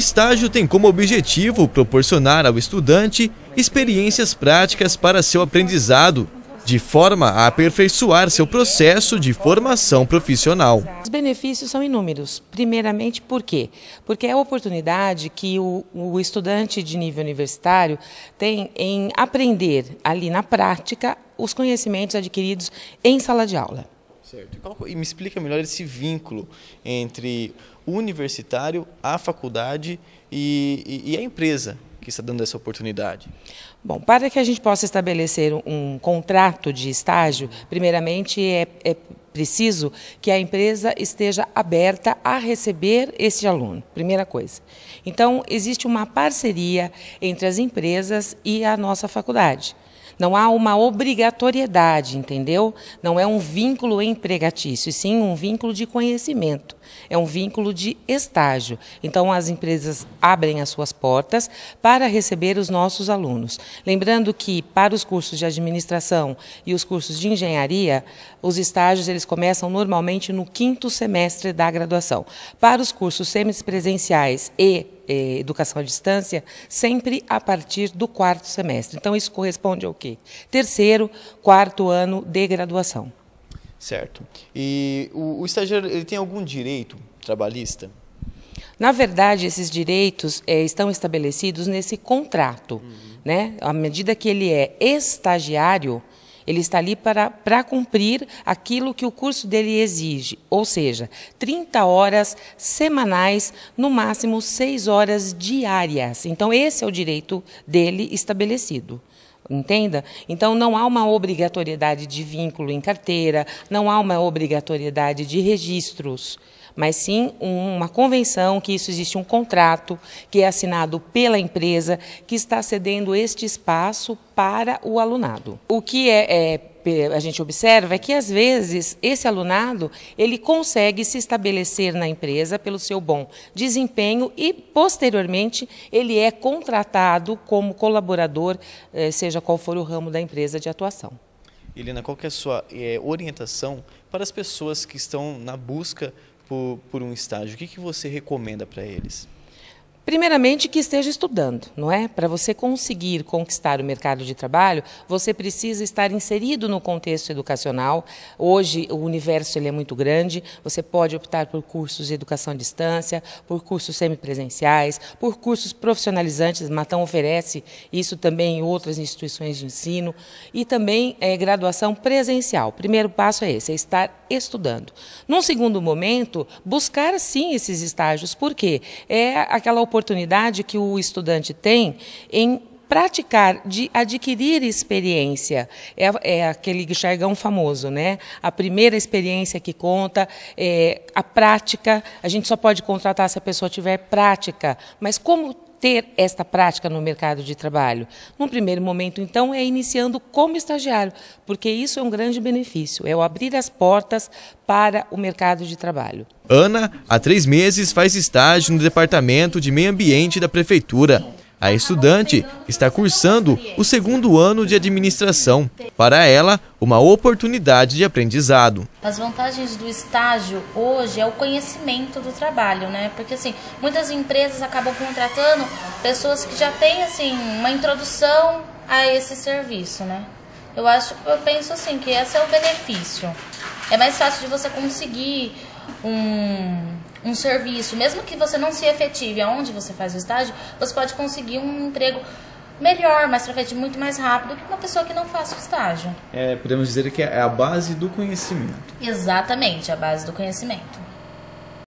estágio tem como objetivo proporcionar ao estudante experiências práticas para seu aprendizado, de forma a aperfeiçoar seu processo de formação profissional. Os benefícios são inúmeros. Primeiramente, por quê? Porque é a oportunidade que o, o estudante de nível universitário tem em aprender ali na prática os conhecimentos adquiridos em sala de aula. Certo. E me explica melhor esse vínculo entre o universitário, a faculdade e, e, e a empresa que está dando essa oportunidade? Bom, para que a gente possa estabelecer um contrato de estágio, primeiramente é, é preciso que a empresa esteja aberta a receber esse aluno, primeira coisa. Então, existe uma parceria entre as empresas e a nossa faculdade. Não há uma obrigatoriedade, entendeu? Não é um vínculo empregatício, e sim um vínculo de conhecimento. É um vínculo de estágio. Então, as empresas abrem as suas portas para receber os nossos alunos. Lembrando que, para os cursos de administração e os cursos de engenharia, os estágios eles começam normalmente no quinto semestre da graduação. Para os cursos semipresenciais e eh, educação à distância, sempre a partir do quarto semestre. Então, isso corresponde ao quê? Terceiro, quarto ano de graduação. Certo. E o, o estagiário ele tem algum direito trabalhista? Na verdade, esses direitos é, estão estabelecidos nesse contrato. Uhum. Né? À medida que ele é estagiário, ele está ali para, para cumprir aquilo que o curso dele exige, ou seja, 30 horas semanais, no máximo 6 horas diárias. Então, esse é o direito dele estabelecido entenda? Então, não há uma obrigatoriedade de vínculo em carteira, não há uma obrigatoriedade de registros, mas sim uma convenção que isso existe um contrato que é assinado pela empresa que está cedendo este espaço para o alunado. O que é, é a gente observa é que às vezes esse alunado ele consegue se estabelecer na empresa pelo seu bom desempenho e posteriormente ele é contratado como colaborador, eh, seja qual for o ramo da empresa de atuação. Helena, qual é a sua é, orientação para as pessoas que estão na busca por, por um estágio? O que, que você recomenda para eles? Primeiramente, que esteja estudando, não é? Para você conseguir conquistar o mercado de trabalho, você precisa estar inserido no contexto educacional. Hoje, o universo ele é muito grande, você pode optar por cursos de educação à distância, por cursos semipresenciais, por cursos profissionalizantes. Matão oferece isso também em outras instituições de ensino, e também é, graduação presencial. O primeiro passo é esse, é estar estudando. Num segundo momento, buscar sim esses estágios, porque é aquela oportunidade oportunidade que o estudante tem em praticar, de adquirir experiência. É, é, aquele jargão famoso, né? A primeira experiência que conta, é, a prática. A gente só pode contratar se a pessoa tiver prática. Mas como ter esta prática no mercado de trabalho? Num primeiro momento, então, é iniciando como estagiário, porque isso é um grande benefício, é o abrir as portas para o mercado de trabalho. Ana, há três meses, faz estágio no Departamento de Meio Ambiente da Prefeitura. A estudante está cursando o segundo ano de administração. Para ela, uma oportunidade de aprendizado. As vantagens do estágio hoje é o conhecimento do trabalho, né? Porque assim, muitas empresas acabam contratando pessoas que já têm assim uma introdução a esse serviço, né? Eu acho, eu penso assim que esse é o benefício. É mais fácil de você conseguir um, um serviço, mesmo que você não se efetive aonde você faz o estágio, você pode conseguir um emprego melhor, mais pra muito mais rápido que uma pessoa que não faça o estágio. É, podemos dizer que é a base do conhecimento. Exatamente, a base do conhecimento.